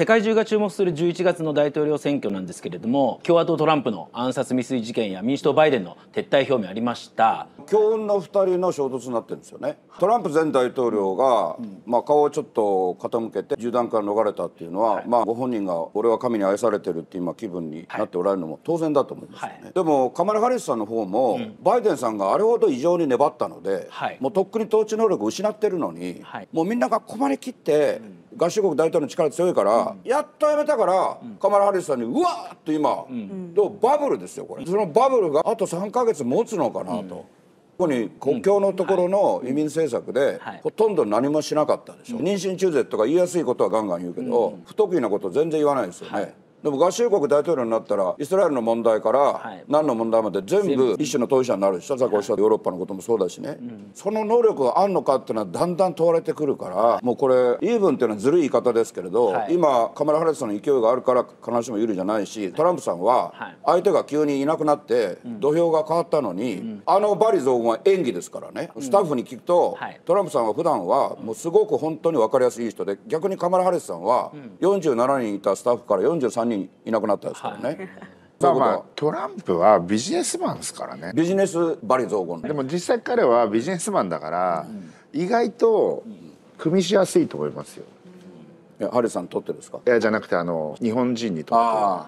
世界中が注目する11月の大統領選挙なんですけれども共和党トランプの暗殺未遂事件や民主党バイデンの撤退表明ありました強運の2人の衝突になってるんですよねトランプ前大統領が、うん、まあ、顔をちょっと傾けて銃弾から逃れたっていうのは、はい、まあ、ご本人が俺は神に愛されてるって今気分になっておられるのも当然だと思いますよね、はい、でもカマラ・ハリスさんの方も、うん、バイデンさんがあれほど異常に粘ったので、はい、もうとっくに統治能力失ってるのに、もうみんなが困りきって、うん合衆国大統領の力強いから、うん、やっとやめたから、うん、カマラ・ハリスさんにうわーっと今、うん、バブルですよこれ、そのバブルがあと3か月持つのかなと。ここに国境のところの移民政策でほとんど何もしなかったでしょ、妊娠中絶とか言いやすいことはガンガン言うけど、不得意なこと全然言わないですよね、はいでも合衆国大統領になったらイスラエルの問題から何の問題まで全部一種の当事者になるしさっきおっしゃったヨーロッパのこともそうだしね、うん、その能力があるのかっていうのはだんだん問われてくるからもうこれイーブンっていうのはずるい言い方ですけれど、はい、今カマラ・ハリスの勢いがあるから必ずしも有利じゃないしトランプさんは相手が急にいなくなって土俵が変わったのに、あのバリ雑言は演技ですからね、スタッフに聞くと、はい、トランプさんは普段はもうすごく本当に分かりやすい人で逆にカマラ・ハリスさんは47人いたスタッフから43人人いなくなったですからね。はいまあまあ、トランプはビジネスマンですからねビジネスバリ増言でも実際彼はビジネスマンだから、うん、意外と組みしやすいと思いますよ、うん、いやハリさん取ってですかいやじゃなくてあの日本人にとっ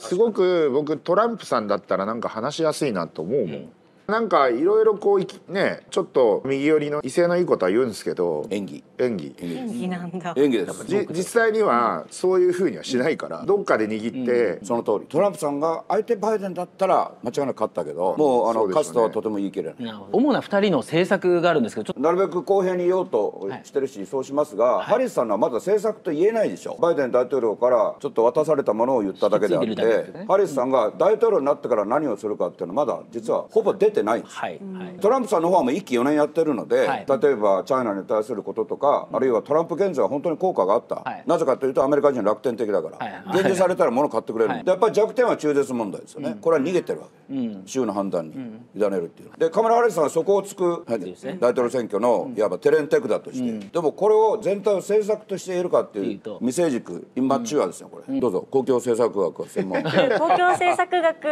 てすごく僕トランプさんだったらなんか話しやすいなと思うもん、うんなんかいろいろこうねちょっと右寄りの威勢のいいことは言うんですけど演技演技演技なんだ演技です実際にはそういうふうにはしないから、うん、どっかで握って、うん、その通りトランプさんが相手バイデンだったら間違いなく勝ったけどもうあの、ね、勝つとはとても言い切れない主な2人の政策があるんですけどなるべく公平に言おうとしてるし、はい、そうしますが、はい、ハリスさんのはまだ政策と言えないでしょバイデン大統領からちょっと渡されたものを言っただけであって、ね、ハリスさんが大統領になってから何をするかっていうのはまだ実はほぼ出ててないんです、はいはい、トランプさんの方はもう1期4年やってるので、はい、例えばチャイナに対することとか、あるいはトランプ現在は本当に効果があった、なぜかというとアメリカ人楽天的だから、現実されたら物買ってくれる、やっぱり弱点は中絶問題ですよね、これは逃げてるわけ、うん、州の判断に委ねるっていう、でカメラ・ハリスさんはそこをつく、大統領選挙の、いわばテレンテクだとして、でもこれを全体を政策としているかっていう未成熟今中和ですよこれ、どうぞ公共政策学は専門 公共政策学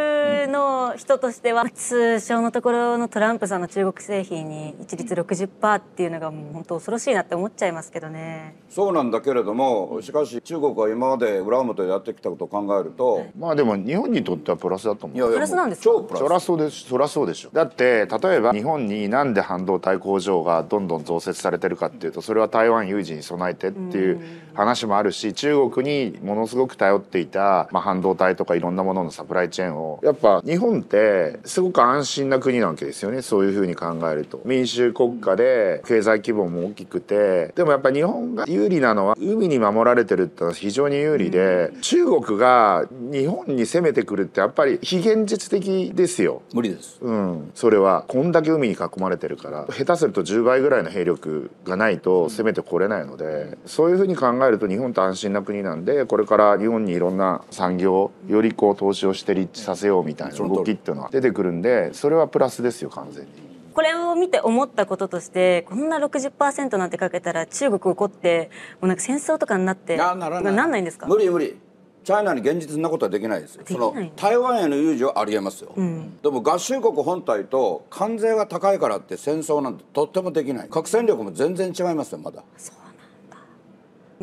の人としては通称のところのトランプさんの中国製品に一律六十パーっていうのがもう本当恐ろしいなって思っちゃいますけどねそうなんだけれどもしかし中国は今まで裏表でやってきたことを考えると、はい、まあでも日本にとってはプラスだと思ういやいやプラスなんですか超プラスそらそうでしそらそうでしょだって例えば日本になんで半導体工場がどんどん増設されてるかっていうとそれは台湾有事に備えてっていう話もあるし中国にものすごく頼っていた、まあ、半導体とかいろんなもののサプライチェーンをやっぱ日本ってすごく安心な国なわけですよねそういうふうに考えると民主国家で経済規模も大きくてでもやっぱ日本が有利なのは海に守られてるってのは非常に有利で、うん、中国が日本に攻めてくるってやっぱり非現実的ですよ無理ですうんそれはこんだけ海に囲まれてるから下手すると10倍ぐらいの兵力がないと攻めてこれないので、そういうふうに考えると日本って安心な国なんでこれから日本にいろんな産業よりこう投資をして立地させようみたいな動きっていうのは出てくるんでそれはプラスですよ完全に。これを見て思ったこととしてこんな60%なんてかけたら中国怒ってもうなんか戦争とかになってななななんないんですか無理無理チャイナに現実なことはできないですよその台湾への有事はありえますよ、うん、でも合衆国本体と関税が高いからって戦争なんてとってもできない核戦力も全然違いますよまだ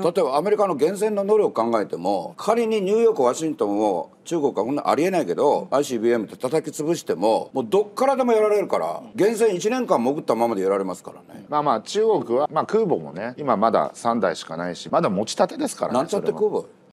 例えばアメリカの源泉の能力を考えても仮にニューヨークワシントンを中国はこんなありえないけど、ICBM って叩き潰してももうどっからでもやられるから源泉1年間潜ったままでやられますからねまあまあ中国は、まあ、空母もね今まだ3台しかないしまだ持ちたてですからねなんちゃって空母